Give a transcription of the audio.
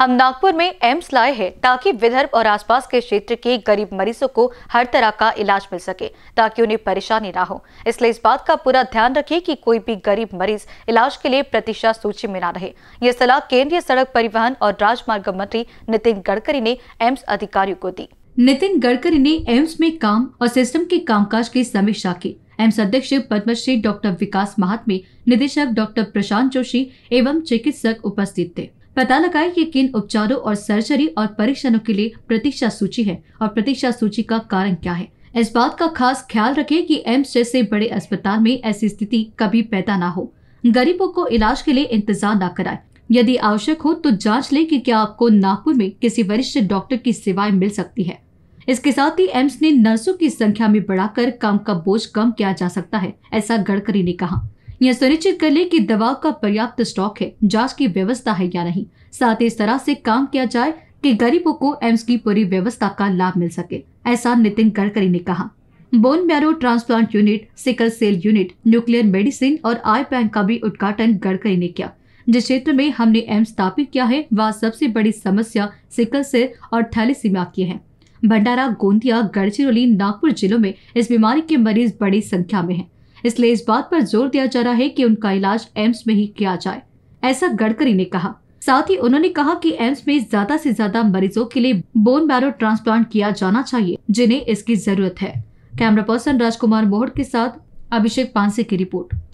हम नागपुर में एम्स लाए हैं ताकि विदर्भ और आसपास के क्षेत्र के गरीब मरीजों को हर तरह का इलाज मिल सके ताकि उन्हें परेशानी ना हो इसलिए इस बात का पूरा ध्यान रखें कि कोई भी गरीब मरीज इलाज के लिए प्रतीक्षा सूची में ना रहे ये सलाह केंद्रीय सड़क परिवहन और राजमार्ग मंत्री नितिन गडकरी ने एम्स अधिकारियों को दी नितिन गडकरी ने एम्स में काम और सिस्टम के कामकाज की समीक्षा की एम्स अध्यक्ष पद्मश्री डॉक्टर विकास महात्मे निदेशक डॉक्टर प्रशांत जोशी एवं चिकित्सक उपस्थित थे पता लगाएं कि किन उपचारों और सर्जरी और परीक्षणों के लिए प्रतीक्षा सूची है और प्रतीक्षा सूची का कारण क्या है इस बात का खास ख्याल रखें कि एम्स जैसे बड़े अस्पताल में ऐसी स्थिति कभी पैदा ना हो गरीबों को इलाज के लिए इंतजार ना कराए यदि आवश्यक हो तो जांच लें कि क्या आपको नागपुर में किसी वरिष्ठ डॉक्टर की सेवाएं मिल सकती है इसके साथ ही एम्स ने नर्सों की संख्या में बढ़ाकर काम का बोझ कम किया जा सकता है ऐसा गडकरी ने कहा यह सुनिश्चित कर ले कि दवा का पर्याप्त स्टॉक है जांच की व्यवस्था है या नहीं साथ ही इस तरह से काम किया जाए कि गरीबों को एम्स की पूरी व्यवस्था का लाभ मिल सके ऐसा नितिन गडकरी ने कहा bone marrow transplant unit sickle cell unit nuclear medicine और आई बैंक का भी उद्घाटन गडकरी ने किया जिस क्षेत्र में हमने एम्स स्थापित किया है वह सबसे बड़ी समस्या सिकल सेल और थैलीसीमिया की है भंडारा गोंदिया गढ़चिरौली नागपुर जिलों में इस बीमारी के मरीज बड़ी संख्या में हैं। इसलिए इस बात पर जोर दिया जा रहा है कि उनका इलाज एम्स में ही किया जाए ऐसा गडकरी ने कहा साथ ही उन्होंने कहा कि एम्स में ज्यादा से ज्यादा मरीजों के लिए बोन बैरो ट्रांसप्लांट किया जाना चाहिए जिन्हें इसकी जरूरत है कैमरा पर्सन राजकुमार मोहड़ के साथ अभिषेक पांसे की रिपोर्ट